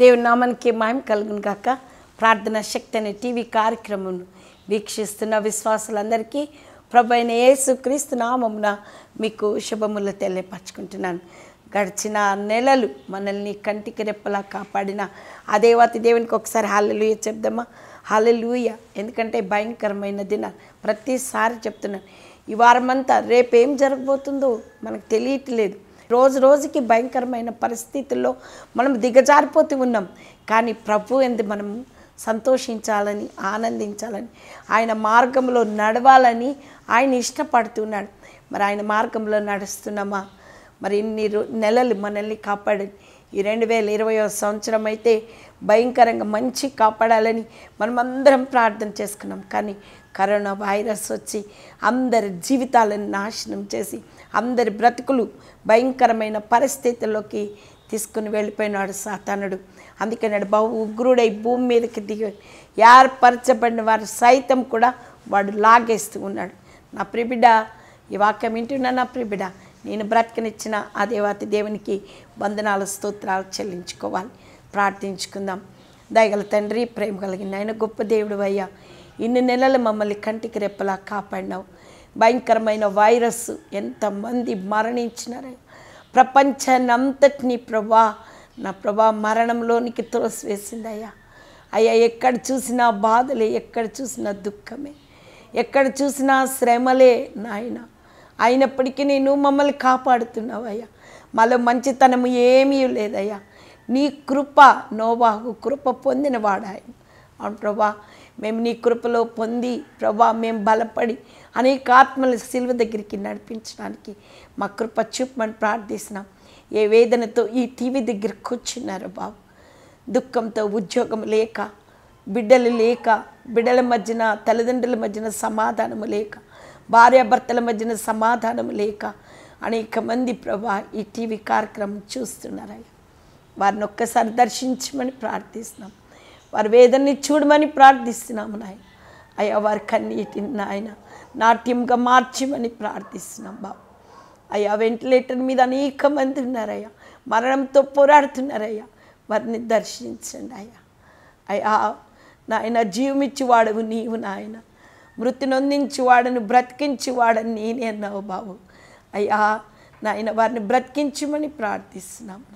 దేవుని నామానికి మాయం కలుగును కాక ప్రార్థన శక్తి అనే టీవీ కార్యక్రమం వీక్షిస్తున్న విశ్వాసులందరికీ ప్రభు అయిన యేసుక్రీస్తు నామమున మీకు శుభములు తెలియపరచుకుంటున్నాను గడిచిన నెలలు మనల్ని కంటికి రెప్పలా కాపాడిన ఆ దేవాతి దేవునికి ఒకసారి హాలలుయ చెప్దామా హాలలుయ ఎందుకంటే భయంకరమైన దినాలు ప్రతిసారి చెప్తున్నాను ఈ వారమంతా రేపేం జరగబోతుందో మనకు తెలియట్లేదు రోజు రోజుకి భయంకరమైన పరిస్థితుల్లో మనం దిగజారిపోతూ ఉన్నాం కానీ ప్రభు ఎందు మనం సంతోషించాలని ఆనందించాలని ఆయన మార్గంలో నడవాలని ఆయన ఇష్టపడుతున్నాడు మరి ఆయన మార్గంలో నడుస్తున్నామా మరి ఇన్ని నెలలు మనల్ని కాపాడు ఈ రెండు వేల ఇరవయో సంవత్సరం అయితే భయంకరంగా మంచి కాపాడాలని మనం అందరం ప్రార్థన చేసుకున్నాం కానీ కరోనా వైరస్ వచ్చి అందరి జీవితాలను నాశనం చేసి అందరి బ్రతుకులు భయంకరమైన పరిస్థితుల్లోకి తీసుకుని వెళ్ళిపోయినాడు సాతానుడు అందుకన్నాడు బహు ఉగ్రుడై భూమి మీదకి దిగి ఏర్పరచబడిన వారు సైతం కూడా వాడు లాగేస్తూ ఉన్నాడు నా ప్రిబిడ ఈ వాక్యం ఇంటున్నా నా ప్రిబిడ నేను బ్రతికనిచ్చిన ఆ దేవాతి దేవునికి వందనాల స్తోత్రాలు చెల్లించుకోవాలి ప్రార్థించుకుందాం దయగల తండ్రి ప్రేమ కలిగింది ఆయన గొప్ప దేవుడు అయ్యా ఇన్ని నెలలు మమ్మల్ని కంటికి రెప్పలా కాపాడినావు భయంకరమైన వైరస్ ఎంతమంది మరణించినారే ప్రపంచాన్ని ప్రభా నా ప్రభా మరణంలోనికి తులసివేసిందయ్యా అయ్యా ఎక్కడ చూసినా బాధలే ఎక్కడ చూసినా దుఃఖమే ఎక్కడ చూసినా శ్రమలే నాయన అయినప్పటికీ నేను మమ్మల్ని కాపాడుతున్నావయ్యా మాలో మంచితనము ఏమీ లేదయ్యా నీ కృప నోవాహు కృప పొందినవాడాయన అవును ప్రభా మేము నీ కృపలో పొంది ప్రభా మేము బలపడి అనేక ఆత్మలు శిల్వ దగ్గరికి నడిపించడానికి మా కృప చూపమని ప్రార్థిస్తున్నాం ఏ వేదనతో ఈ టీవీ దగ్గర కూర్చున్నారు బాబు దుఃఖంతో ఉద్యోగం లేక బిడ్డలు లేక బిడ్డల మధ్యన తల్లిదండ్రుల మధ్యన సమాధానము లేక భార్యాభర్తల మధ్యన సమాధానం లేక అనేక మంది ప్రభా ఈ టీవీ కార్యక్రమం చూస్తున్నారు వారిని ఒక్కసారి దర్శించమని ప్రార్థిస్తున్నాం వారి వేదనని చూడమని ప్రార్థిస్తున్నాము నాయన అయ్యా వారి కన్నీటిని నాయన నాట్యంగా మార్చమని ప్రార్థిస్తున్నాం బాబు అయ్యా వెంటిలేటర్ మీద అనేక మంది ఉన్నారయ్యా మరణంతో పోరాడుతున్నారయ్యా వారిని దర్శించండి అయ్యా అయ్యా నాయన జీవమిచ్చి వాడవు నీవు నాయన మృతి నొందించి వాడని బ్రతికించి వాడని నేనే అన్నావు బాబు అయ్యా నాయన వారిని బ్రతికించమని ప్రార్థిస్తున్నాము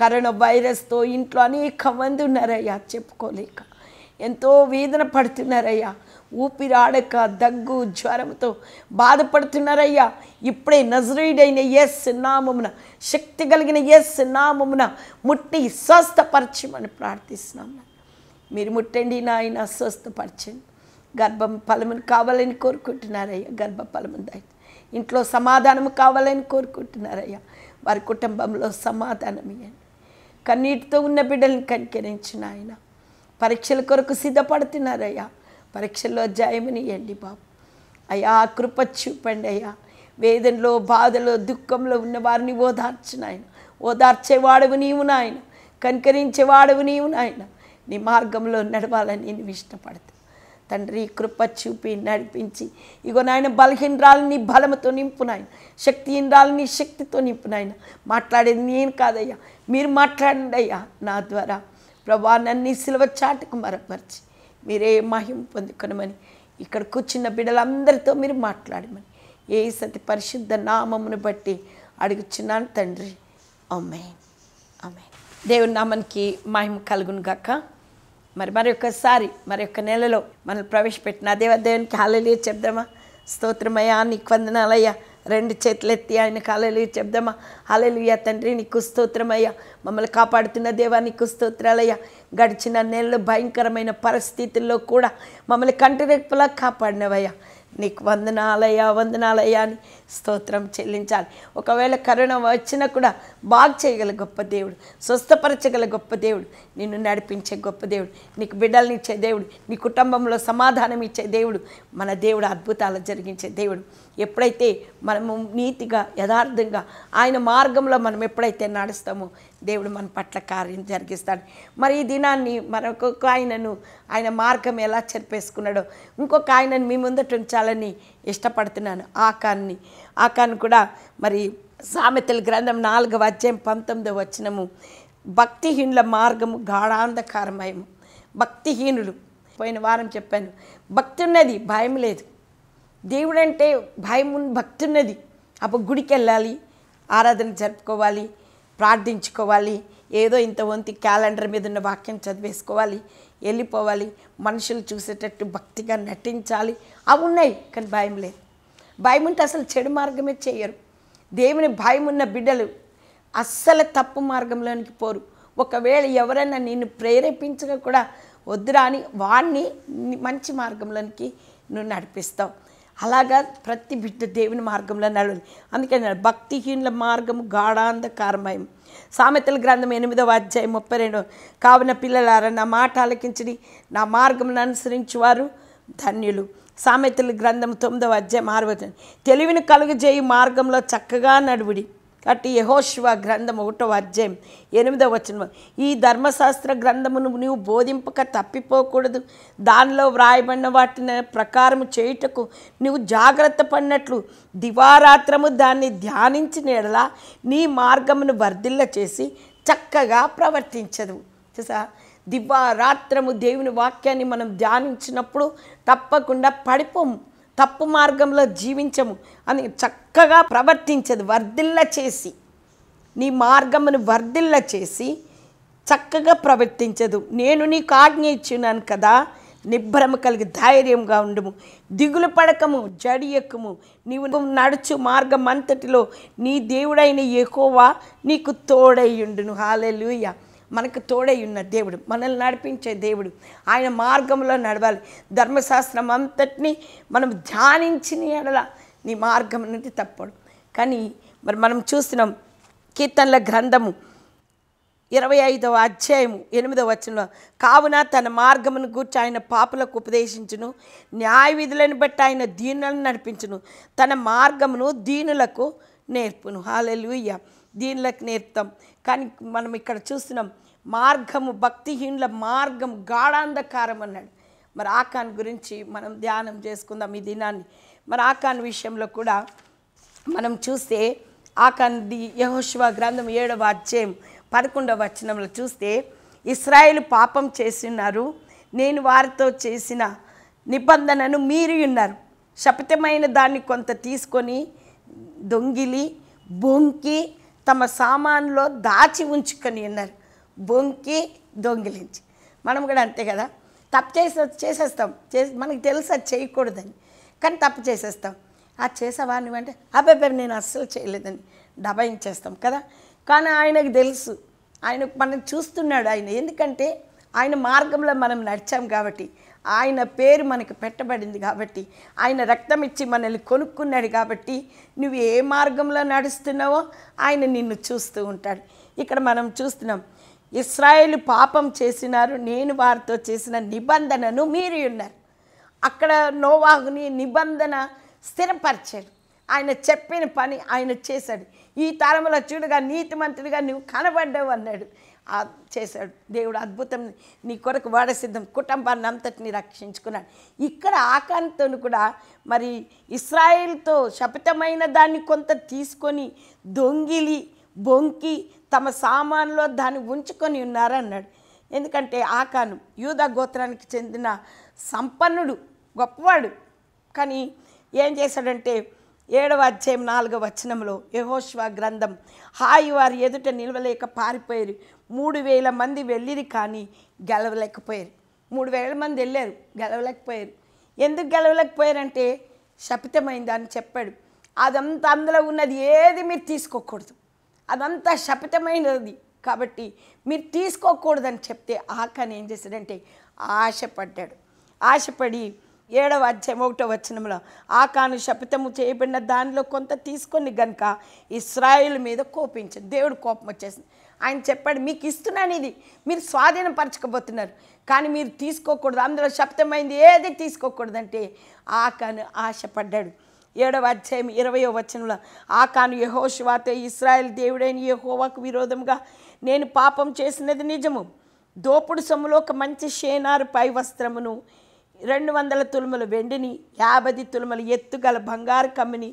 కరోనా వైరస్తో ఇంట్లో అనేక మంది ఉన్నారయ్యా చెప్పుకోలేక ఎంతో వేదన పడుతున్నారయ్యా ఊపిరాడక దగ్గు జ్వరంతో బాధపడుతున్నారయ్యా ఇప్పుడే నజరీడైన ఎస్ నామమున శక్తి కలిగిన ఎస్ నామమున ముట్టి స్వస్థపరచమని ప్రార్థిస్తున్నాము మీరు ముట్టండి నాయన స్వస్థపరచండి గర్భం ఫలమును కావాలని కోరుకుంటున్నారయ్యా గర్భ ఫలమును దయ ఇంట్లో సమాధానం కావాలని కోరుకుంటున్నారయ్యా వారి కుటుంబంలో సమాధానం ఇవ్వండి కన్నీటితో ఉన్న బిడ్డల్ని కనికరించిన ఆయన పరీక్షల కొరకు సిద్ధపడుతున్నారయ్యా పరీక్షల్లో జాయమనియండి బాబు అయ్యా కృప చూపండి అయ్యా వేదనలో బాధలో దుఃఖంలో ఉన్న వారిని ఓదార్చిన ఆయన ఓదార్చేవాడవు నీవు నాయన కనికరించేవాడవు నీవు నాయన నీ మార్గంలో నడవాలని నేను ఇష్టపడతాను తండ్రి కృప చూపి నడిపించి ఇగో నాయన బలహీనరాలని బలముతో నింపు నాయన శక్తిహీనరాలని శక్తితో నింపునాయన మాట్లాడేది నేను కాదయ్యా మీరు మాట్లాడండి అయ్యా నా ద్వారా ప్రభా నన్ను సిలవ చాటుకు మరపరిచి మీరే మహిం పొందుకునమని ఇక్కడ కూర్చున్న బిడ్డలందరితో మీరు మాట్లాడమని ఏ సతి పరిశుద్ధ నామమును బట్టి అడుగుచున్నాను తండ్రి అమ్మే అమ్మే దేవుని నామనికి మహిమ కలుగును గాక మరి మరొకసారి మరొక నెలలో మనం ప్రవేశపెట్టిన దేవ దేవునికి హాలలీ చెప్దామా స్తోత్రమయ్యా నీకు వందనాలయ్యా రెండు చేతులు ఎత్తి ఆయన అలలుయ చెప్దామా అలలుయ తండ్రి నీకు స్తోత్రమయ్యా మమ్మల్ని కాపాడుతున్న దేవా నీకు స్తోత్రాలయ్యా గడిచిన నెలలు భయంకరమైన పరిస్థితుల్లో కూడా మమ్మల్ని కంటిరెప్పులా కాపాడినవయ్యా నీకు వందనాలయ్యా వందనాలయ్యా అని స్తోత్రం చెల్లించాలి ఒకవేళ కరోనా వచ్చినా కూడా బాగు చేయగల గొప్ప దేవుడు స్వస్థపరచగల గొప్ప దేవుడు నిన్ను నడిపించే గొప్ప దేవుడు నీకు బిడ్డల్ని ఇచ్చే దేవుడు నీ కుటుంబంలో సమాధానం ఇచ్చే దేవుడు మన దేవుడు అద్భుతాలు జరిగించే దేవుడు ఎప్పుడైతే మనము నీతిగా యథార్థంగా ఆయన మార్గంలో మనం ఎప్పుడైతే నడుస్తామో దేవుడు మన పట్ల కార్యం జరిగిస్తాడు మరి ఈ దినాన్ని మరొక ఆయనను ఆయన మార్గం ఎలా చెరిపేసుకున్నాడో ఇంకొక ఆయనను మీ ముందట ఉంచాలని ఇష్టపడుతున్నాను ఆకాన్ని ఆకాన్ని కూడా మరి సామెతల గ్రంథం నాలుగవ అధ్యాయం పంతొమ్మిదో వచ్చినము భక్తిహీనుల మార్గము గాఢాంధకారమయము భక్తిహీనులు పోయిన వారం చెప్పాను భక్తి ఉన్నది భయం లేదు దేవుడంటే భయం భక్తి ఉన్నది అప్పుడు గుడికి వెళ్ళాలి ఆరాధన జరుపుకోవాలి ప్రార్థించుకోవాలి ఏదో ఇంత వంతి క్యాలెండర్ మీద ఉన్న వాక్యం చదివేసుకోవాలి వెళ్ళిపోవాలి మనుషులు చూసేటట్టు భక్తిగా నటించాలి అవి ఉన్నాయి కానీ భయం లేదు భయం ఉంటే అసలు చెడు మార్గమే చేయరు దేవుని భయం ఉన్న బిడ్డలు అస్సలు తప్పు మార్గంలోనికి పోరు ఒకవేళ ఎవరైనా నిన్ను ప్రేరేపించగా కూడా వద్దురా అని వాణ్ణి మంచి మార్గంలోనికి నువ్వు నడిపిస్తావు అలాగా ప్రతి బిడ్డ దేవుని మార్గంలో నడవాలి అందుకని భక్తిహీనుల మార్గము గాఢాంధకారమయం సామెతల గ్రంథం ఎనిమిదవ అధ్యాయం ముప్పై రెండు కావున పిల్లలారా నా మాట ఆలకించని నా అనుసరించి వారు ధన్యులు సామెతల గ్రంథం తొమ్మిదవ అధ్యాయం ఆరవ తెలివిని కలుగజేయి మార్గంలో చక్కగా నడువుడి కాబట్టి యహోశివ గ్రంథం ఒకటో అధ్యాయం ఎనిమిదవ వచనం ఈ ధర్మశాస్త్ర గ్రంథమును నీవు బోధింపక తప్పిపోకూడదు దానిలో వ్రాయబడిన వాటిని ప్రకారం చేయుటకు నీవు జాగ్రత్త పడినట్లు దివారాత్రము దాన్ని ధ్యానించిన ఎడలా నీ మార్గమును వర్ధిల్ల చేసి చక్కగా ప్రవర్తించదు చూసా దివారాత్రము దేవుని వాక్యాన్ని మనం ధ్యానించినప్పుడు తప్పకుండా పడిపోము తప్పు మార్గంలో జీవించము అని చక్కగా ప్రవర్తించదు వర్ధిల్ల చేసి నీ మార్గమును వర్ధిల్ల చేసి చక్కగా ప్రవర్తించదు నేను నీకు ఆజ్ఞ ఇచ్చినాను కదా నిభ్రమ కలిగి ధైర్యంగా ఉండము దిగులు పడకము జడియకము నీవు నడుచు మార్గం అంతటిలో నీ దేవుడైన ఎక్కువ నీకు తోడై ఉండును హాలెలుయ్య మనకు తోడై ఉన్న దేవుడు మనల్ని నడిపించే దేవుడు ఆయన మార్గంలో నడవాలి ధర్మశాస్త్రం అంతటిని మనం ధ్యానించిన ఎడల నీ మార్గం అనేది తప్పడు కానీ మరి మనం చూస్తున్నాం కీర్తనల గ్రంథము ఇరవై ఐదవ అధ్యాయము ఎనిమిదవ వచనంలో కావున తన మార్గమును గూర్చి ఆయన పాపలకు ఉపదేశించును న్యాయ విధులను బట్టి ఆయన దీనులను నడిపించును తన మార్గమును దీనులకు నేర్పును హాలెలుయ్య దీనులకు నేర్పుతాం కానీ మనం ఇక్కడ చూస్తున్నాం మార్గము భక్తిహీనుల మార్గం గాఢాంధకారం అన్నాడు మరి ఆకాన్ గురించి మనం ధ్యానం చేసుకుందాం ఈ దినాన్ని మరి ఆకాన్ విషయంలో కూడా మనం చూస్తే ఆకాన్ ది యహోశివా గ్రంథం ఏడవ అధ్యాయం పదకొండవ వచనంలో చూస్తే ఇస్రాయేల్ పాపం చేసినారు నేను వారితో చేసిన నిబంధనను మీరి ఉన్నారు శపథమైన దాన్ని కొంత తీసుకొని దొంగిలి బొంకి తమ సామాన్లో దాచి ఉంచుకొని ఉన్నారు బొంకి దొంగిలించి మనం కూడా అంతే కదా తప్పు చేసే చేసేస్తాం చేసి మనకి తెలుసు అది చేయకూడదని కానీ తప్పు చేసేస్తాం ఆ చేసావా నువ్వంటే అబ్బాయి నేను అస్సలు చేయలేదని డబాయించేస్తాం కదా కానీ ఆయనకు తెలుసు ఆయన మనం చూస్తున్నాడు ఆయన ఎందుకంటే ఆయన మార్గంలో మనం నడిచాం కాబట్టి ఆయన పేరు మనకు పెట్టబడింది కాబట్టి ఆయన రక్తం ఇచ్చి మనల్ని కొనుక్కున్నాడు కాబట్టి నువ్వు ఏ మార్గంలో నడుస్తున్నావో ఆయన నిన్ను చూస్తూ ఉంటాడు ఇక్కడ మనం చూస్తున్నాం ఇస్రాయేల్ పాపం చేసినారు నేను వారితో చేసిన నిబంధనను మీరు ఉన్నారు అక్కడ నోవాహుని నిబంధన స్థిరపరిచాడు ఆయన చెప్పిన పని ఆయన చేశాడు ఈ తరంలో చూడగా మంత్రిగా నువ్వు కనబడ్డావు అన్నాడు చేశాడు దేవుడు అద్భుతం నీ కొరకు వాడసిద్ధం కుటుంబాన్ని అంతటిని రక్షించుకున్నాడు ఇక్కడ ఆకాంతో కూడా మరి ఇస్రాయేల్తో శపథమైన దాన్ని కొంత తీసుకొని దొంగిలి బొంకి తమ సామాన్లో దాన్ని ఉంచుకొని ఉన్నారన్నాడు ఎందుకంటే ఆకాను యూద గోత్రానికి చెందిన సంపన్నుడు గొప్పవాడు కానీ ఏం చేశాడంటే ఏడవ అధ్యాయం నాలుగవ వచనంలో యహోష్వా గ్రంథం హాయి వారి ఎదుట నిలవలేక పారిపోయారు మూడు వేల మంది వెళ్ళిరు కానీ గెలవలేకపోయారు మూడు వేల మంది వెళ్ళారు గెలవలేకపోయారు ఎందుకు గెలవలేకపోయారంటే అంటే అని చెప్పాడు అదంతా అందులో ఉన్నది ఏది మీరు తీసుకోకూడదు అదంతా శపితమైనది కాబట్టి మీరు తీసుకోకూడదని చెప్తే ఆకాన్ ఏం చేశాడంటే ఆశపడ్డాడు ఆశపడి ఏడవ అధ్యాయం ఒకటో ఆ ఆకాను శపితము చేయబడిన దానిలో కొంత తీసుకొని గనుక ఇస్రాయిల్ మీద కోపించింది దేవుడు కోపం వచ్చేసింది ఆయన చెప్పాడు మీకు ఇస్తున్నాను ఇది మీరు పరచుకోబోతున్నారు కానీ మీరు తీసుకోకూడదు అందులో శబ్దమైంది ఏది తీసుకోకూడదంటే ఆకాను ఆశపడ్డాడు ఏడవ అధ్యాయం ఇరవయో వచనంలో ఆకాను యహోశివాతో ఇస్రాయల్ దేవుడైన యహోవాకు విరోధంగా నేను పాపం చేసినది నిజము దోపుడు సొమ్ములో ఒక మంచి షేనారు పై వస్త్రమును రెండు వందల తులుములు వెండిని యాభై తులుములు ఎత్తుగల బంగారు కమ్మిని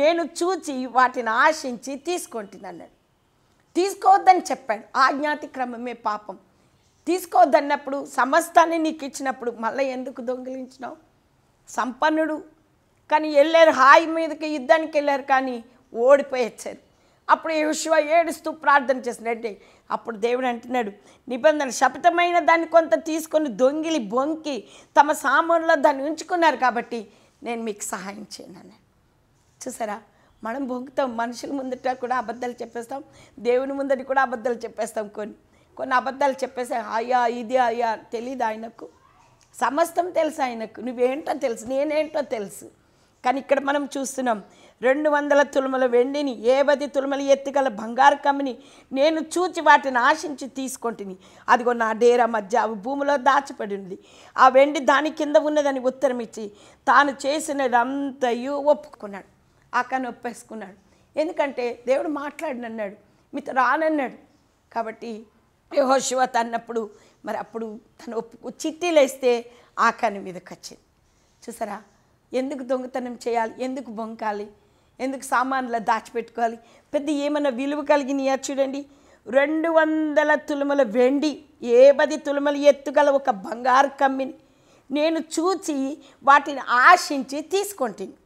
నేను చూచి వాటిని ఆశించి తీసుకుంటున్నాను తీసుకోవద్దని చెప్పాడు ఆజ్ఞాతిక్రమమే పాపం తీసుకోవద్దన్నప్పుడు సమస్తాన్ని నీకు ఇచ్చినప్పుడు మళ్ళీ ఎందుకు దొంగిలించినావు సంపన్నుడు కానీ వెళ్ళారు హాయి మీదకి యుద్ధానికి వెళ్ళారు కానీ ఓడిపోయొచ్చారు అప్పుడు విశ్వ ఏడుస్తూ ప్రార్థన చేసినట్టే అప్పుడు దేవుడు అంటున్నాడు నిబంధన శపితమైన దాన్ని కొంత తీసుకొని దొంగిలి బొంకి తమ సామాన్లో దాన్ని ఉంచుకున్నారు కాబట్టి నేను మీకు సహాయం చేయను చూసారా మనం బొంగుతాం మనుషుల ముందట కూడా అబద్ధాలు చెప్పేస్తాం దేవుని ముందటి కూడా అబద్ధాలు చెప్పేస్తాం కొన్ని కొన్ని అబద్ధాలు చెప్పేసి అయ్యా ఇది అయ్యా తెలియదు ఆయనకు సమస్తం తెలుసు ఆయనకు నువ్వేంటో తెలుసు నేనేంటో తెలుసు కానీ ఇక్కడ మనం చూస్తున్నాం రెండు వందల తులుమల వెండిని ఏ పది తులుమల ఎత్తుగల బంగారు కమ్మిని నేను చూచి వాటిని ఆశించి తీసుకుంటుని అదిగో నా డేరా మధ్య అవి భూమిలో దాచిపడి ఉంది ఆ వెండి దాని కింద ఉన్నదని ఉత్తరం ఇచ్చి తాను చేసినదంతయు ఒప్పుకున్నాడు ఆకాన్ని ఒప్పేసుకున్నాడు ఎందుకంటే దేవుడు మాట్లాడినన్నాడు మీతో రానన్నాడు కాబట్టి యహోశివ తన్నప్పుడు మరి అప్పుడు తను ఒప్పు చిట్టీలేస్తే ఆకాని మీదకి వచ్చింది చూసారా ఎందుకు దొంగతనం చేయాలి ఎందుకు బొంకాలి ఎందుకు సామాన్లు దాచిపెట్టుకోవాలి పెద్ద ఏమైనా విలువ కలిగినయా చూడండి రెండు వందల తులుమల వెండి ఏ పది తులుమలు ఎత్తుగల ఒక బంగారు కమ్మిని నేను చూచి వాటిని ఆశించి తీసుకుంటుంది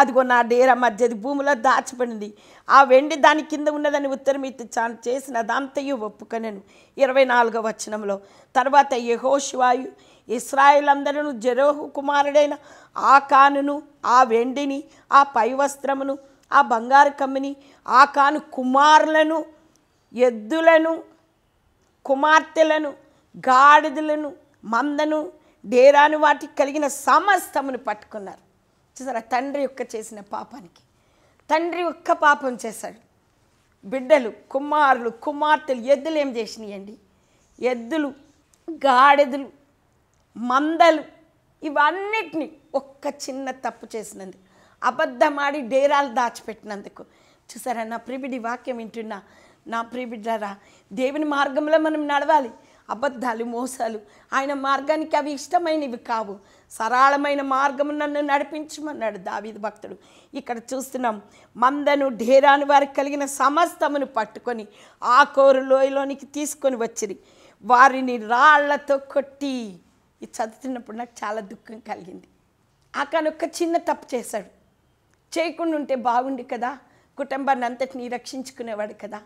అదిగో నా డేర మధ్యది భూమిలో దాచిపడింది ఆ వెండి దాని కింద ఉన్నదని ఉత్తరం ఇచ్చి చేసిన దాంతయు ఒప్పుకొనను ఇరవై నాలుగో వచనంలో తర్వాత శివాయు ఇస్రాయిల్ అందరూ జరోహు కుమారుడైన ఆ కానును ఆ వెండిని ఆ పై వస్త్రమును ఆ బంగారు కమ్మిని ఆ కాను కుమారులను ఎద్దులను కుమార్తెలను గాడిదలను మందను డేరాను వాటికి కలిగిన సమస్తమును పట్టుకున్నారు చూసారా తండ్రి యొక్క చేసిన పాపానికి తండ్రి ఒక్క పాపం చేశాడు బిడ్డలు కుమారులు కుమార్తెలు ఎద్దులు ఏం చేసినాయండి ఎద్దులు గాడిదలు మందలు ఇవన్నిటిని ఒక్క చిన్న తప్పు చేసినందుకు అబద్ధమాడి డేరాలు దాచిపెట్టినందుకు చూసారా నా ప్రిబిడి వాక్యం వింటున్నా నా ప్రిబిడ్డారా దేవుని మార్గంలో మనం నడవాలి అబద్ధాలు మోసాలు ఆయన మార్గానికి అవి ఇష్టమైనవి కావు సరళమైన మార్గము నన్ను నడిపించమన్నాడు దావీది భక్తుడు ఇక్కడ చూస్తున్నాం మందను ఢేరాను వారికి కలిగిన సమస్తమును పట్టుకొని ఆ కోరు లోయలోనికి తీసుకొని వచ్చిరి వారిని రాళ్లతో కొట్టి ఇది చదువుతున్నప్పుడు నాకు చాలా దుఃఖం కలిగింది ఒక చిన్న తప్పు చేశాడు చేయకుండా ఉంటే బాగుండు కదా కుటుంబాన్ని అంతటినీ రక్షించుకునేవాడు కదా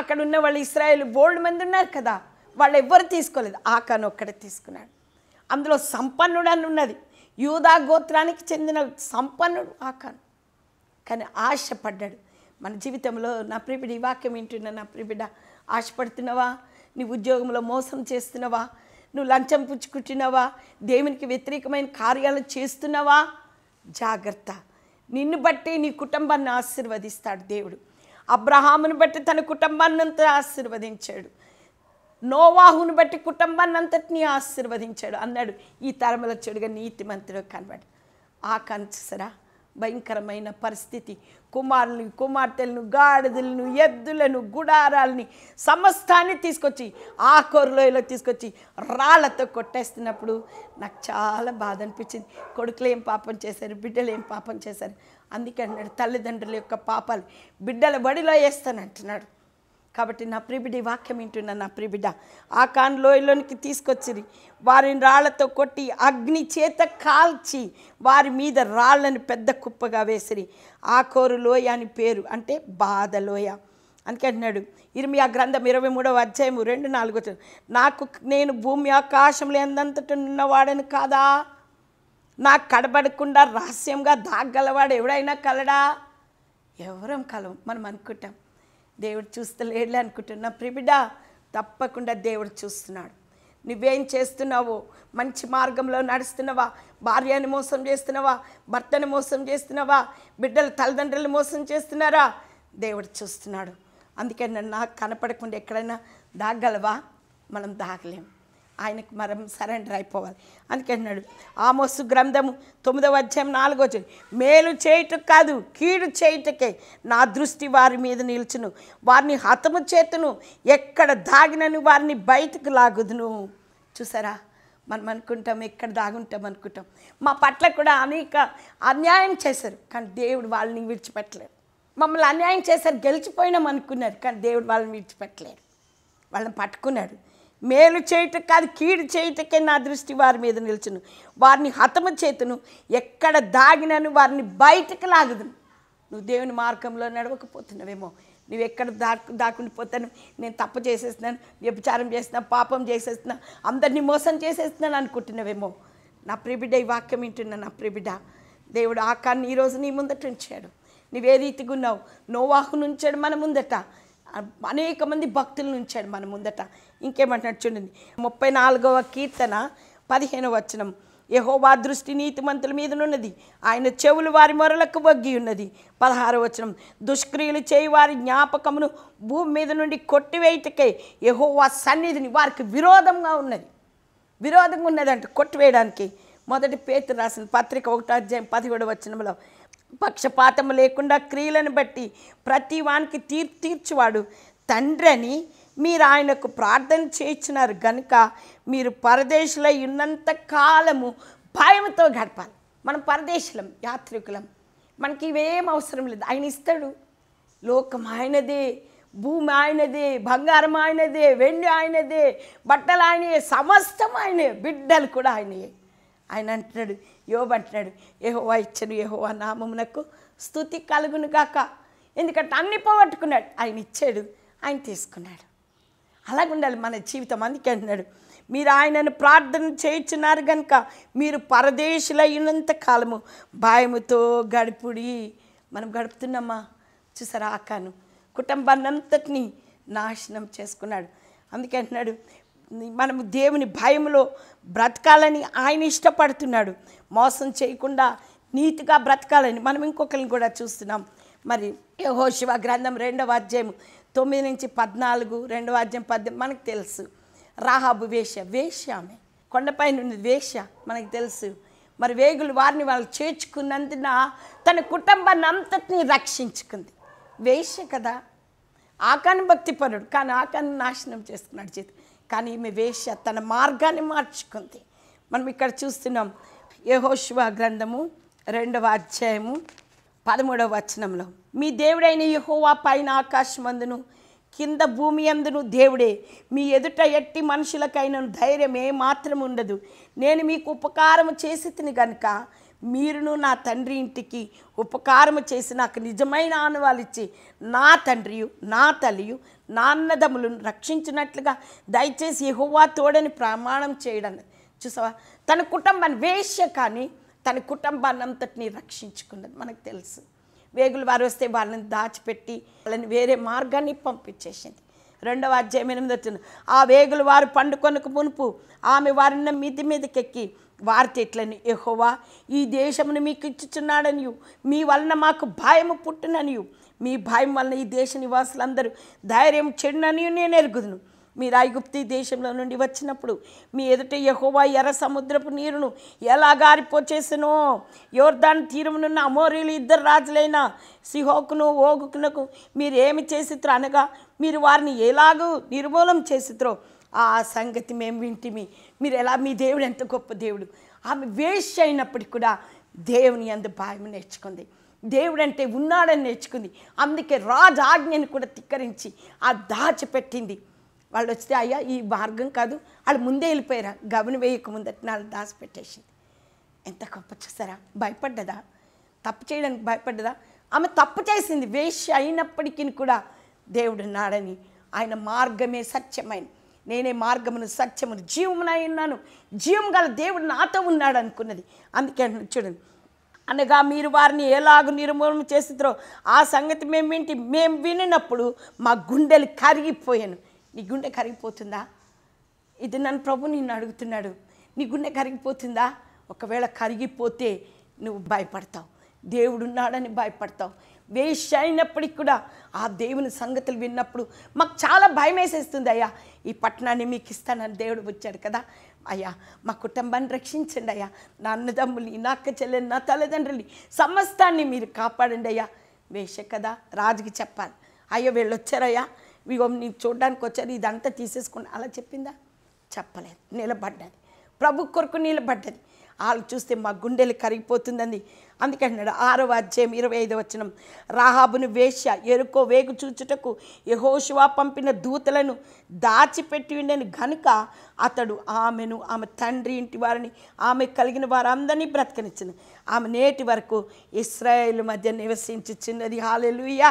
అక్కడ ఉన్న వాళ్ళు ఇస్రాయేల్ బోల్డ్ మంది ఉన్నారు కదా వాళ్ళు ఎవ్వరు తీసుకోలేదు ఆకాను ఒక్కడే తీసుకున్నాడు అందులో సంపన్నుడు అని ఉన్నది యూదా గోత్రానికి చెందిన సంపన్నుడు ఆకాను కానీ ఆశపడ్డాడు మన జీవితంలో నా ప్రిబిడ ఈ వాక్యం వింటున్నా నా ప్రిబిడ ఆశపడుతున్నావా నీ ఉద్యోగంలో మోసం చేస్తున్నావా నువ్వు లంచం పుచ్చుకుంటున్నావా దేవునికి వ్యతిరేకమైన కార్యాలు చేస్తున్నావా జాగ్రత్త నిన్ను బట్టి నీ కుటుంబాన్ని ఆశీర్వదిస్తాడు దేవుడు అబ్రహామును బట్టి తన కుటుంబాన్ని అంతా ఆశీర్వదించాడు నోవాహును బట్టి కుటుంబాన్ని అంతటినీ ఆశీర్వదించాడు అన్నాడు ఈ తరముల చెడుగా నీతి మంత్రిలో కనబడి కంచసరా భయంకరమైన పరిస్థితి కుమారుని కుమార్తెలను గాడిదలను ఎద్దులను గుడారాలని సమస్తాన్ని తీసుకొచ్చి ఆ కోరలోయలో తీసుకొచ్చి రాళ్లతో కొట్టేస్తున్నప్పుడు నాకు చాలా బాధ అనిపించింది కొడుకులు ఏం పాపం చేశారు బిడ్డలు ఏం పాపం చేశారు అందుకే అన్నాడు తల్లిదండ్రుల యొక్క పాపాలు బిడ్డల బడిలో వేస్తానంటున్నాడు కాబట్టి నా ప్రిబిడి వాక్యం వింటున్న నా ప్రిబిడ ఆ కాన్ లోయలోనికి తీసుకొచ్చిరి వారిని రాళ్లతో కొట్టి అగ్ని చేత కాల్చి వారి మీద రాళ్లను పెద్ద కుప్పగా వేసిరి ఆ కోరు లోయ అని పేరు అంటే బాధ లోయ అందుకే అంటున్నాడు ఇరిమి ఆ గ్రంథం ఇరవై మూడవ అధ్యాయము రెండు నాలుగు నాకు నేను భూమి ఆకాశంలో ఎంతంతటి ఉన్నవాడని కాదా నాకు కడబడకుండా రహస్యంగా దాగలవాడు ఎవడైనా కలడా ఎవరం కలం మనం అనుకుంటాం దేవుడు చూస్తలేడులే అనుకుంటున్నా ప్రిబిడా తప్పకుండా దేవుడు చూస్తున్నాడు నువ్వేం చేస్తున్నావు మంచి మార్గంలో నడుస్తున్నావా భార్యని మోసం చేస్తున్నావా భర్తని మోసం చేస్తున్నావా బిడ్డల తల్లిదండ్రులు మోసం చేస్తున్నారా దేవుడు చూస్తున్నాడు అందుకే నన్ను నాకు కనపడకుండా ఎక్కడైనా దాగలవా మనం దాగలేము ఆయనకు మనం సరెండర్ అయిపోవాలి అందుకంటున్నాడు ఆమోసు గ్రంథము తొమ్మిదవ అధ్యాయం నాలుగో మేలు చేయటం కాదు కీడు చేయుటకే నా దృష్టి వారి మీద నిలుచును వారిని హతము చేతును ఎక్కడ దాగినను వారిని బయటకు లాగుదును చూసారా మనం అనుకుంటాం ఎక్కడ దాగుంటాం అనుకుంటాం మా పట్ల కూడా అనేక అన్యాయం చేశారు కానీ దేవుడు వాళ్ళని విడిచిపెట్టలేడు మమ్మల్ని అన్యాయం చేశారు గెలిచిపోయినాం అనుకున్నారు కానీ దేవుడు వాళ్ళని విడిచిపెట్టలేదు వాళ్ళని పట్టుకున్నాడు మేలు చేయట కాదు కీడు చేయటకే నా దృష్టి వారి మీద నిలిచను వారిని హతము చేతును ఎక్కడ దాగినను వారిని బయటకు లాగదును నువ్వు దేవుని మార్గంలో నడవకపోతున్నావేమో నువ్వు ఎక్కడ దాకు దాకుండా పోతాను నేను తప్పు చేసేస్తున్నాను వ్యభిచారం చేస్తున్నా పాపం చేసేస్తున్నా అందరినీ మోసం చేసేస్తున్నాను అనుకుంటున్నావేమో నా ప్రిబిడ ఈ వాక్యం వింటున్నా నా ప్రిబిడ దేవుడు ఆకాన్ని ఈరోజు నీ ముందట ఉంచాడు నువ్వే రీతిగా ఉన్నావు నోవాహు నుంచాడు మన ముందట అనేక మంది భక్తులను ఉంచాడు మన ముందట ఇంకేమంటున్నాడు చూడండి ముప్పై నాలుగవ కీర్తన పదిహేనవ వచనం యహోవా దృష్టి నీతిమంతుల మీదనున్నది ఆయన చెవులు వారి మొరలకు వగ్గి ఉన్నది పదహారు వచనం దుష్క్రియలు చేయి వారి జ్ఞాపకమును భూమి మీద నుండి కొట్టివేయటకై యహోవా సన్నిధిని వారికి విరోధంగా ఉన్నది విరోధంగా ఉన్నదంట కొట్టివేయడానికి మొదటి పేతురు రాసిన పత్రిక ఒకటో అధ్యాయం పదిహేడు వచనంలో పక్షపాతం లేకుండా క్రియలను బట్టి ప్రతి వానికి తీర్పు తండ్రి తండ్రని మీరు ఆయనకు ప్రార్థన చేయించినారు కనుక మీరు పరదేశులై ఉన్నంత కాలము భయంతో గడపాలి మనం పరదేశులం యాత్రికులం మనకి ఇవేం అవసరం లేదు ఆయన ఇస్తాడు లోకం ఆయనదే భూమి ఆయనదే బంగారం ఆయనదే వెండి ఆయనదే బట్టలు ఆయనే సమస్తం ఆయనే బిడ్డలు కూడా ఆయనయే ఆయన అంటున్నాడు యోబు అంటున్నాడు ఏహోవా ఇచ్చను ఏహోవా నామమునకు స్థుతి కలుగును గాక ఎందుకంటే అన్ని పోగొట్టుకున్నాడు ఆయన ఇచ్చాడు ఆయన తీసుకున్నాడు అలాగుండాలి మన జీవితం అందుకే అంటున్నాడు మీరు ఆయనను ప్రార్థన చేయించున్నారు కనుక మీరు పరదేశులైనంత కాలము భయముతో గడుపుడి మనం గడుపుతున్నామా చూసారా ఆకాను కుటుంబాన్నంతటినీ నాశనం చేసుకున్నాడు అందుకే అంటున్నాడు మనము దేవుని భయంలో బ్రతకాలని ఆయన ఇష్టపడుతున్నాడు మోసం చేయకుండా నీతిగా బ్రతకాలని మనం ఇంకొకరిని కూడా చూస్తున్నాం మరి యహోశివ గ్రంథం రెండవ అధ్యాయం తొమ్మిది నుంచి పద్నాలుగు రెండవ అధ్యాయం పద్దెనిమిది మనకు తెలుసు రాహాబు వేష వేష ఆమె కొండపై ఉన్న వేష మనకు తెలుసు మరి వేగులు వారిని వాళ్ళు చేర్చుకున్నందున తన కుటుంబాన్ని అంతటిని రక్షించుకుంది వేష కదా భక్తి పరుడు కానీ ఆకాని నాశనం చేసుకున్నాడు చేతి కానీ ఈమె వేష తన మార్గాన్ని మార్చుకుంది మనం ఇక్కడ చూస్తున్నాం యహోశివ గ్రంథము రెండవ అధ్యాయము పదమూడవ వచనంలో మీ దేవుడైన యహోవా పైన ఆకాశమందును కింద భూమి అందును దేవుడే మీ ఎదుట ఎట్టి మనుషులకైన ధైర్యం ఏమాత్రం ఉండదు నేను మీకు ఉపకారం చేసి తిని గనుక మీరును నా తండ్రి ఇంటికి ఉపకారం చేసి నాకు నిజమైన ఇచ్చి నా తండ్రియు నా తల్లియు నాన్నదములను రక్షించినట్లుగా దయచేసి ఎహువా తోడని ప్రమాణం చేయడం చూసావా తన కుటుంబాన్ని వేష్య కానీ తన కుటుంబాన్ని అంతటిని రక్షించుకున్నది మనకు తెలుసు వేగులు వారు వస్తే వాళ్ళని దాచిపెట్టి వాళ్ళని వేరే మార్గాన్ని పంపించేసింది రెండవ అధ్యాయం ఎనిమిది ఆ వేగులు వారు పండుకొనకు మునుపు ఆమె వారిని మిది మీదకెక్కి వారితో ఇట్లని ఎహోవా ఈ దేశమును మీకు ఇచ్చుచున్నాడనియు మీ వలన మాకు భయము పుట్టిననియు మీ భయం వలన ఈ దేశ నివాసులందరూ ధైర్యం చెడునని నేను ఎరుగుదును మీరు ఐగుప్తి దేశంలో నుండి వచ్చినప్పుడు మీ ఎదుట యహోవా ఎర్ర సముద్రపు నీరును ఎలా గారిపోచేసినో యోర్దాన్ తీరమునున్న అమోరీలు ఇద్దరు రాజులైన సిహోకును ఓగుకునకు మీరు ఏమి చేసిత్రో అనగా మీరు వారిని ఎలాగూ నిర్మూలం చేసిత్రో ఆ సంగతి మేము వింటిమి మీరు ఎలా మీ దేవుడు ఎంత గొప్ప దేవుడు ఆమె వేష్ అయినప్పటికీ కూడా దేవుని అందు భయం నేర్చుకుంది దేవుడు అంటే ఉన్నాడని నేర్చుకుంది అందుకే రాజాజ్ఞని కూడా తిక్కరించి ఆ దాచిపెట్టింది వాళ్ళు వస్తే అయ్యా ఈ మార్గం కాదు వాళ్ళు ముందే వెళ్ళిపోయారా గమని వేయక ముందట నాళ్ళు దాచిపెట్టేసింది ఎంత గొప్ప చూసారా భయపడ్డదా తప్పు చేయడానికి భయపడ్డదా ఆమె తప్పు చేసింది వేష అయినప్పటికీ కూడా దేవుడు నాడని ఆయన మార్గమే సత్యమైన నేనే మార్గమును సత్యమును జీవమునై ఉన్నాను జీవం గల దేవుడు నాతో ఉన్నాడు అనుకున్నది అందుకే చూడండి అనగా మీరు వారిని ఎలాగ నిర్మూలన చేస్తున్నారో ఆ సంగతి మేమేంటి మేము వినినప్పుడు మా గుండెలు కరిగిపోయాను నీ గుండె కరిగిపోతుందా ఇది నన్ను ప్రభు నిన్ను అడుగుతున్నాడు నీ గుండె కరిగిపోతుందా ఒకవేళ కరిగిపోతే నువ్వు భయపడతావు దేవుడున్నాడని భయపడతావు వేష అయినప్పటికి కూడా ఆ దేవుని సంగతులు విన్నప్పుడు మాకు చాలా భయం వేసేస్తుంది అయ్యా ఈ పట్టణాన్ని మీకు ఇస్తానని దేవుడు వచ్చాడు కదా అయ్యా మా కుటుంబాన్ని రక్షించండి అయ్యా నా అన్నదమ్ముల్ని నా అక్క చెల్లెని నా తల్లిదండ్రులని సమస్తాన్ని మీరు కాపాడండి అయ్యా వేష కదా రాజుకి చెప్పాలి అయ్యో వీళ్ళు వచ్చారయ్యా ఇగో నీకు చూడడానికి వచ్చారు ఇదంతా తీసేసుకుని అలా చెప్పిందా చెప్పలేదు నిలబడ్డది ప్రభు కొరకు నిలబడ్డది వాళ్ళు చూస్తే మా గుండెలు అందుకే అందుకన్నాడు ఆరవ అధ్యాయం ఇరవై ఐదు వచనం రాహాబును వేష్య ఎరుకో వేగు చూచుటకు యహోశివా పంపిన దూతలను దాచిపెట్టి ఉండని గనుక అతడు ఆమెను ఆమె తండ్రి ఇంటి వారిని ఆమె కలిగిన వారందరినీ బ్రతకనిచ్చింది ఆమె నేటి వరకు ఇస్రాయేల్ మధ్య నివసించుచున్నది హాలెలుయ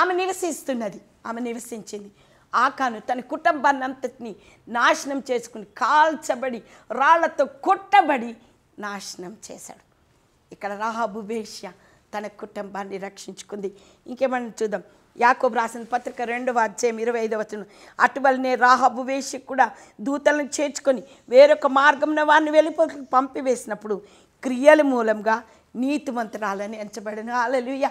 ఆమె నివసిస్తున్నది ఆమె నివసించింది ఆకాను తన కుటుంబాన్ని అంతటిని నాశనం చేసుకుని కాల్చబడి రాళ్లతో కొట్టబడి నాశనం చేశాడు ఇక్కడ రాహాబు వేష్య తన కుటుంబాన్ని రక్షించుకుంది ఇంకేమైనా చూద్దాం యాకోబు రాసిన పత్రిక రెండవ అధ్యాయం ఇరవై ఐదవ వచ్చిన అటువలనే రాహబు వేషి కూడా దూతలను చేర్చుకొని వేరొక మార్గంలో వారిని వెళ్ళిపోతు పంపివేసినప్పుడు క్రియల మూలంగా నీతిమంతురాలని ఎంచబడిన అలలుయ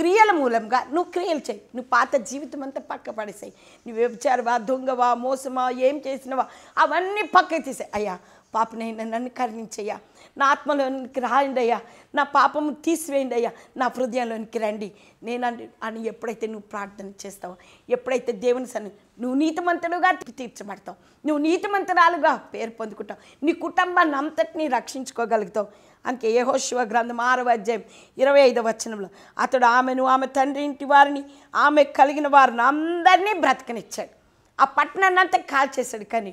క్రియల మూలంగా నువ్వు క్రియలు చేయి నువ్వు పాత జీవితం అంతా పక్క పడేసాయి నువ్వు వ్యభిచారవా దొంగవా మోసమా ఏం చేసినవా అవన్నీ పక్క తీసాయి అయ్యా పాపనైనా నన్ను కరుణించయ్యా నా ఆత్మలోనికి రాయండి అయ్యా నా పాపం తీసివేయండి అయ్యా నా హృదయంలోనికి రండి నేను అని ఎప్పుడైతే నువ్వు ప్రార్థన చేస్తావో ఎప్పుడైతే దేవుని సన్ని నువ్వు నీతిమంతుడుగా తీర్చబడతావు నువ్వు నీతిమంతురాలుగా పేరు పొందుకుంటావు నీ కుటుంబాన్ని అంతటిని రక్షించుకోగలుగుతావు అందుకే యహోశివ గ్రంథం ఆరవ అధ్యాయం ఇరవై ఐదవ వచనంలో అతడు ఆమెను ఆమె తండ్రి ఇంటి వారిని ఆమె కలిగిన వారిని అందరినీ బ్రతకనిచ్చాడు ఆ పట్టణాన్ని అంతా కాల్చేశాడు కానీ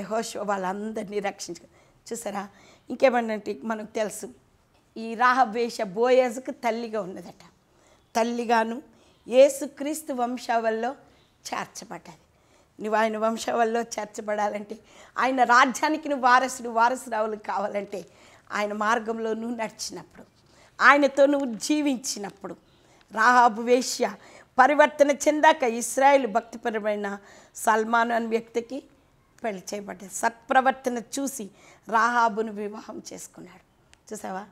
యహోశివ వాళ్ళందరినీ రక్షించు చూసారా ఇంకేమంటే మనకు తెలుసు ఈ రాహవేష బోయజ్కి తల్లిగా ఉన్నదట తల్లిగాను ఏసుక్రీస్తు వంశావల్లో చేర్చబడ్డది నువ్వు ఆయన వంశావల్లో చేర్చబడాలంటే ఆయన రాజ్యానికి నువ్వు వారసుడు వారసురావులు కావాలంటే ఆయన మార్గంలో నువ్వు నడిచినప్పుడు ఆయనతో నువ్వు జీవించినప్పుడు రాహాబు వేష్య పరివర్తన చెందాక ఇస్రాయేల్ భక్తిపరమైన సల్మాన్ అనే వ్యక్తికి పెళ్లి చేయబడ్డది సత్ప్రవర్తన చూసి రాహాబును వివాహం చేసుకున్నాడు చూసావా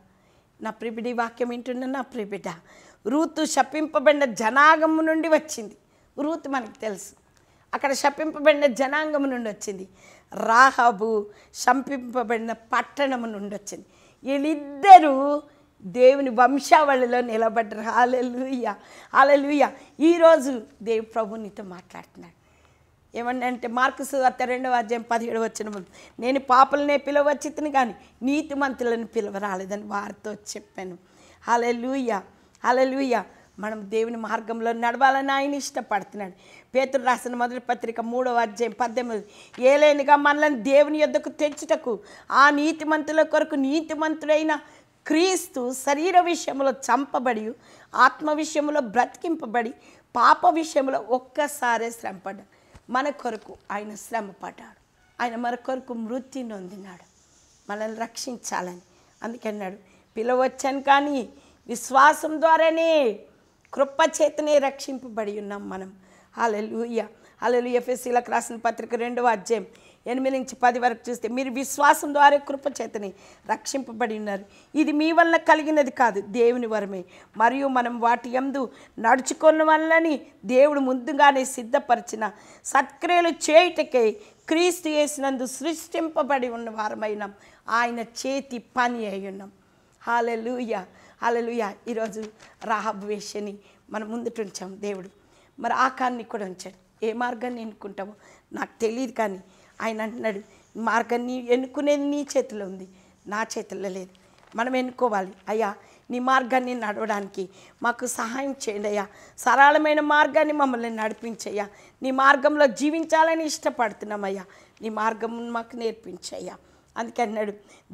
నా ప్రిబిడి వాక్యం ఏంటున్న నా ప్రిబిడ రూతు శపింపబడిన జనాగము నుండి వచ్చింది రూతు మనకు తెలుసు అక్కడ శపింపబడిన జనాంగం నుండి వచ్చింది రాహాబు శంపింపబడిన పట్టణము నుండి వచ్చింది వీళ్ళిద్దరూ దేవుని వంశావళిలో నిలబడ్డారు హాలెలుయ్య హాలెలుయ్య ఈరోజు దేవు ప్రభునితో మాట్లాడుతున్నాడు ఏమంటే అంటే మార్క్స్ అత్త రెండవ అధ్యాయం పదిహేడు వచ్చిన నేను పాపలనే పిలవచ్చితిని కానీ నీతి పిలవ రాలేదని వారితో చెప్పాను హలెలుయ లూయ మనం దేవుని మార్గంలో నడవాలని ఆయన ఇష్టపడుతున్నాడు పేతుడు రాసిన మొదటి పత్రిక మూడవ అధ్యాయం పద్దెనిమిది ఏలేనిగా మనల్ని దేవుని యొద్దకు తెచ్చుటకు ఆ మంత్రుల కొరకు నీతిమంతుడైన క్రీస్తు శరీర విషయంలో చంపబడి ఆత్మ విషయంలో బ్రతికింపబడి పాప విషయంలో ఒక్కసారే శ్రమపడ్డాడు మన కొరకు ఆయన శ్రమ పడ్డాడు ఆయన మన కొరకు మృతి నొందినాడు మనల్ని రక్షించాలని అందుకన్నాడు పిలవచ్చాను కానీ విశ్వాసం ద్వారానే కృపచేతనే రక్షింపబడి ఉన్నాం మనం అలలుయ అలలు ఎఫ్ఎస్సీలకు రాసిన పత్రిక రెండవ అధ్యాయం ఎనిమిది నుంచి పది వరకు చూస్తే మీరు విశ్వాసం ద్వారా కృపచేతని రక్షింపబడి ఉన్నారు ఇది మీ వలన కలిగినది కాదు దేవుని వరమే మరియు మనం వాటి ఎందు నడుచుకున్న వల్లని దేవుడు ముందుగానే సిద్ధపరిచిన సత్క్రియలు చేయుటకే క్రీస్తు చేసినందు సృష్టింపబడి ఉన్న వారమైనాం ఆయన చేతి పని అయి ఉన్నాం హాలెలుయ హాలెలుయ ఈరోజు రాహబ్ వేషని మనం ముందుట ఉంచాం దేవుడు మరి ఆకాన్ని కూడా ఉంచాడు ఏ మార్గాన్ని ఎన్నుకుంటామో నాకు తెలియదు కానీ ఆయన అంటున్నాడు మార్గాన్ని ఎన్నుకునేది నీ చేతిలో ఉంది నా చేతిలో లేదు మనం ఎన్నుకోవాలి అయ్యా నీ మార్గాన్ని నడవడానికి మాకు సహాయం చేయండి అయ్యా సరళమైన మార్గాన్ని మమ్మల్ని నడిపించయ్యా నీ మార్గంలో జీవించాలని ఇష్టపడుతున్నామయ్యా నీ మార్గం మాకు నేర్పించయ్యా అందుకే అన్నాడు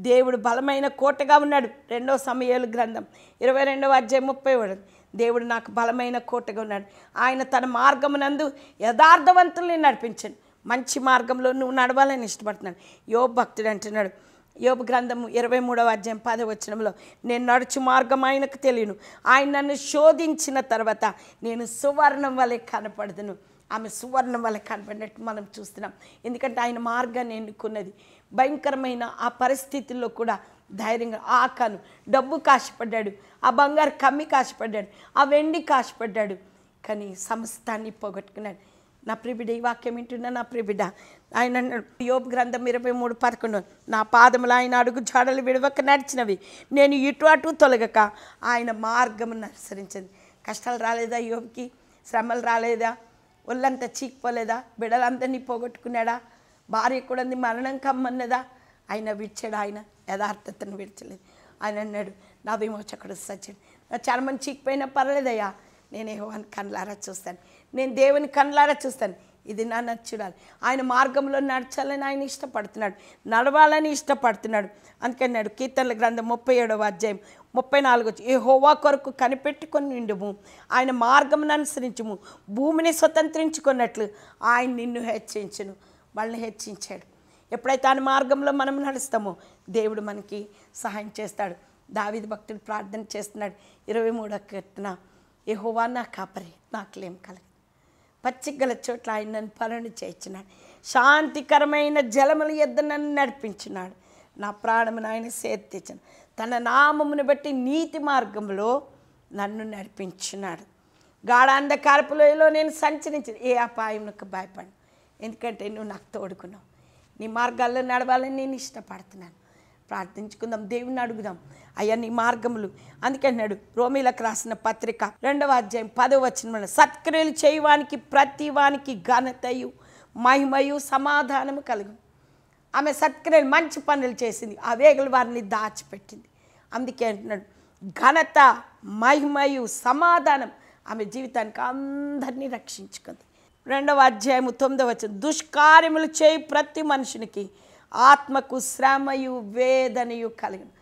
దేవుడు బలమైన కోటగా ఉన్నాడు రెండో సమయాలు గ్రంథం ఇరవై రెండవ అధ్యాయం ముప్పై ఒకటి దేవుడు నాకు బలమైన కోటగా ఉన్నాడు ఆయన తన మార్గమునందు యథార్థవంతుల్ని నడిపించండి మంచి మార్గంలో నువ్వు నడవాలని ఇష్టపడుతున్నాను యోగ భక్తుడు అంటున్నాడు యోగ గ్రంథము ఇరవై మూడవ అధ్యాయం పదవచనంలో నేను నడుచు మార్గం ఆయనకు తెలియను ఆయన నన్ను శోధించిన తర్వాత నేను సువర్ణం వలె కనపడదును ఆమె సువర్ణం వలె కనపడినట్టు మనం చూస్తున్నాం ఎందుకంటే ఆయన మార్గాన్ని ఎన్నుకున్నది భయంకరమైన ఆ పరిస్థితుల్లో కూడా ధైర్యంగా ఆకాను డబ్బు కాశపడ్డాడు ఆ బంగారు కమ్మి కాశపడ్డాడు ఆ వెండి కాశపడ్డాడు కానీ సమస్తాన్ని పోగొట్టుకున్నాడు నా ప్రిబిడ ఈ వాక్యం వింటున్న నా ప్రిబిడ ఆయన యోబు గ్రంథం ఇరవై మూడు పదకొండు నా పాదములు ఆయన అడుగు జాడలు విడవక నడిచినవి నేను ఇటు అటు తొలగక ఆయన మార్గమును అనుసరించింది కష్టాలు రాలేదా యోబుకి శ్రమలు రాలేదా ఒళ్ళంతా చీక్పోలేదా బిడలందరినీ పోగొట్టుకున్నాడా భార్య కూడా మరణం కమ్మన్నదా ఆయన విడిచాడు ఆయన యథార్థతను విడిచలేదు ఆయన అన్నాడు నా విమోచకుడు సచ్చాడు నా చర్మం చీక్పోయినా పర్లేదయ్యా నేను యహోవాని కళ్ళారా చూస్తాను నేను దేవుని కళ్ళారా చూస్తాను ఇది నా నచ్చుడాలి ఆయన మార్గంలో నడచాలని ఆయన ఇష్టపడుతున్నాడు నడవాలని ఇష్టపడుతున్నాడు అందుకన్నాడు కీర్తనల గ్రంథం ముప్పై ఏడవ అధ్యాయం ముప్పై నాలుగు ఏ హోవా కొరకు కనిపెట్టుకొని నిండుము ఆయన మార్గమును అనుసరించుము భూమిని స్వతంత్రించుకున్నట్లు ఆయన నిన్ను హెచ్చించను వాళ్ళని హెచ్చించాడు ఎప్పుడైతే ఆయన మార్గంలో మనం నడుస్తామో దేవుడు మనకి సహాయం చేస్తాడు దావిది భక్తులు ప్రార్థన చేస్తున్నాడు ఇరవై మూడో కీర్తన యహోవా నా కాపరి నాకులేం కలగదు పచ్చిగల చోట్ల ఆయన నన్ను పనులు చేయించినాడు శాంతికరమైన జలముల ఎద్ద నన్ను నడిపించినాడు నా ప్రాణమును ఆయన సేర్తించాను తన నామమును బట్టి నీతి మార్గంలో నన్ను నడిపించినాడు గాఢాంధకారపులోయలో నేను సంచరించిన ఏ అపాయంకు భయపడను ఎందుకంటే నువ్వు నాకు తోడుకున్నావు నీ మార్గాల్లో నడవాలని నేను ఇష్టపడుతున్నాను ప్రార్థించుకుందాం దేవుని అడుగుదాం అయ్యా నీ మార్గములు అన్నాడు రోమిలకు రాసిన పత్రిక రెండవ అధ్యాయం పదవ వచ్చిన సత్క్రియలు చేయవానికి ప్రతి వానికి ఘనతయు మహిమయు సమాధానము కలుగు ఆమె సత్క్రియలు మంచి పనులు చేసింది ఆ వేగలు వారిని దాచిపెట్టింది అందుకే అంటున్నాడు ఘనత మహిమయు సమాధానం ఆమె జీవితానికి అందరినీ రక్షించుకుంది రెండవ అధ్యాయము తొమ్మిదవ వచ్చిన దుష్కార్యములు చేయి ప్రతి మనుషునికి ఆత్మకు శ్రమయు వేదనయు కలిగింది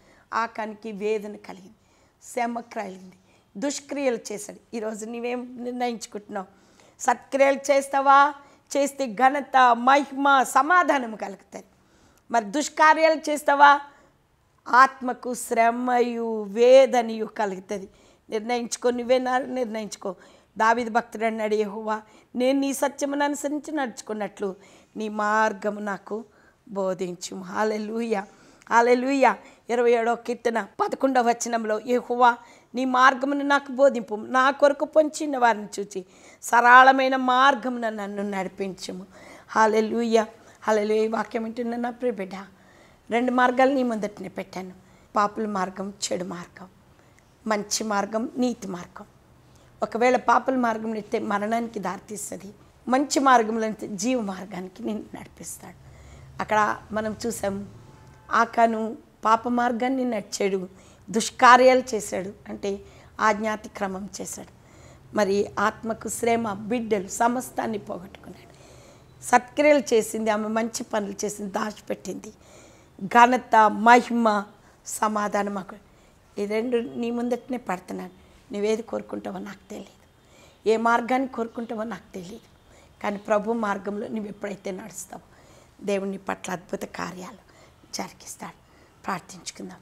ఆకానికి వేదన కలిగింది శ్రమ కలిగింది దుష్క్రియలు చేశాడు ఈరోజు నీవేం నిర్ణయించుకుంటున్నావు సత్క్రియలు చేస్తావా చేస్తే ఘనత మహిమ సమాధానం కలుగుతాయి మరి దుష్కార్యాలు చేస్తావా ఆత్మకు శ్రమయు వేదనయు కలుగుతుంది నిర్ణయించుకో నువ్వే నిర్ణయించుకో దావిద భక్తుడు అన్నాడు యహోవా నేను నీ సత్యమును అనుసరించి నడుచుకున్నట్లు నీ మార్గము నాకు బోధించు హాలెలుయ హాలెలుయ ఇరవై ఏడో కీర్తన పదకొండవ వచనంలో ఏహువా నీ మార్గమును నాకు బోధింపు నా కొరకు పొంచిన వారిని చూచి సరళమైన మార్గమున నన్ను నడిపించము హాలెలుయ హాలెలు వాక్యం ఏంటన్నా నా బిడ్డ రెండు మార్గాలు నీ ముందటినే పెట్టాను పాపుల మార్గం చెడు మార్గం మంచి మార్గం నీతి మార్గం ఒకవేళ పాపల మార్గం నెడితే మరణానికి దారితీస్తుంది మంచి మార్గంలో జీవ మార్గానికి నేను నడిపిస్తాడు అక్కడ మనం చూసాం కను పాప మార్గాన్ని నడిచాడు దుష్కార్యాలు చేశాడు అంటే ఆజ్ఞాతిక్రమం చేశాడు మరి ఆత్మకు శ్రేమ బిడ్డలు సమస్తాన్ని పోగొట్టుకున్నాడు సత్క్రియలు చేసింది ఆమె మంచి పనులు చేసింది దాచిపెట్టింది ఘనత మహిమ సమాధానం మాకు ఈ రెండు నీ ముందటినే పడుతున్నాను నువ్వేది కోరుకుంటావో నాకు తెలియదు ఏ మార్గాన్ని కోరుకుంటావో నాకు తెలియదు కానీ ప్రభు మార్గంలో నువ్వు ఎప్పుడైతే నడుస్తావు దేవుని పట్ల అద్భుత కార్యాలు జరిగిస్తాడు ప్రార్థించుకుందాం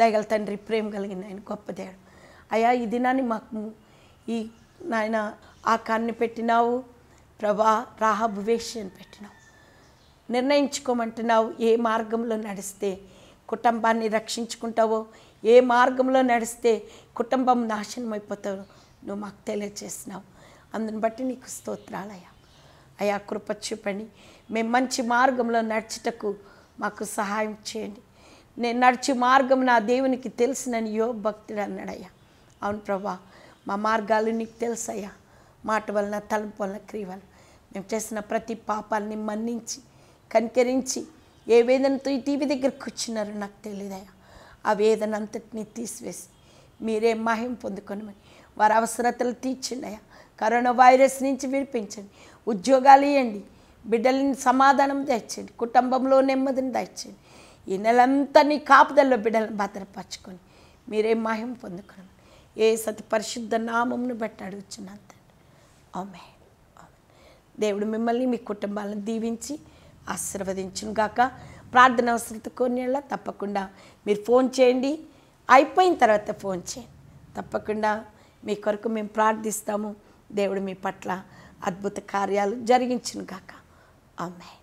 దయగల తండ్రి ప్రేమ కలిగిన ఆయన గొప్ప దేవుడు అయా ఈ దినాన్ని మాకు ఈ నాయన ఆ కాన్ని పెట్టినావు ప్రభా రాహబు వేషి అని పెట్టినావు నిర్ణయించుకోమంటున్నావు ఏ మార్గంలో నడిస్తే కుటుంబాన్ని రక్షించుకుంటావో ఏ మార్గంలో నడిస్తే కుటుంబం నాశనం అయిపోతావు నువ్వు మాకు తెలియచేసినావు అందుని బట్టి నీకు స్తోత్రాలయ్యా అయా కృప చూపండి మేము మంచి మార్గంలో నడుచుటకు మాకు సహాయం చేయండి నేను నడిచి మార్గం నా దేవునికి తెలిసినని యో భక్తుడు అన్నాడయ్యా అవును ప్రభా మా మార్గాలు నీకు తెలుసయ్యా మాట వలన తలంపు వలన క్రియ వలన మేము చేసిన ప్రతి పాపాలని మన్నించి కనికరించి ఏ వేదనతో ఈ టీవీ దగ్గర కూర్చున్నారో నాకు తెలియదయ్యా ఆ వేదన అంతటినీ తీసివేసి మీరే మహిం పొందుకొని వారి అవసరతలు తీర్చండి అయ్యా కరోనా వైరస్ నుంచి విడిపించండి ఉద్యోగాలు ఇవ్వండి బిడ్డలని సమాధానం తెచ్చండి కుటుంబంలో నెమ్మదిని తెచ్చండి ఈ నెలంతా నీ కాపుదల్లో బిడ్డలను భద్రపరచుకొని మీరే మాయం పొందుకున్నాం ఏ సతి పరిశుద్ధ నామంను బట్టి అడుగుచున్నాను ఆమె దేవుడు మిమ్మల్ని మీ కుటుంబాలను దీవించి ఆశీర్వదించును గాక ప్రార్థన అవసరత కొన్ని తప్పకుండా మీరు ఫోన్ చేయండి అయిపోయిన తర్వాత ఫోన్ చేయండి తప్పకుండా మీ కొరకు మేము ప్రార్థిస్తాము దేవుడు మీ పట్ల అద్భుత కార్యాలు జరిగించును గాక ఆమె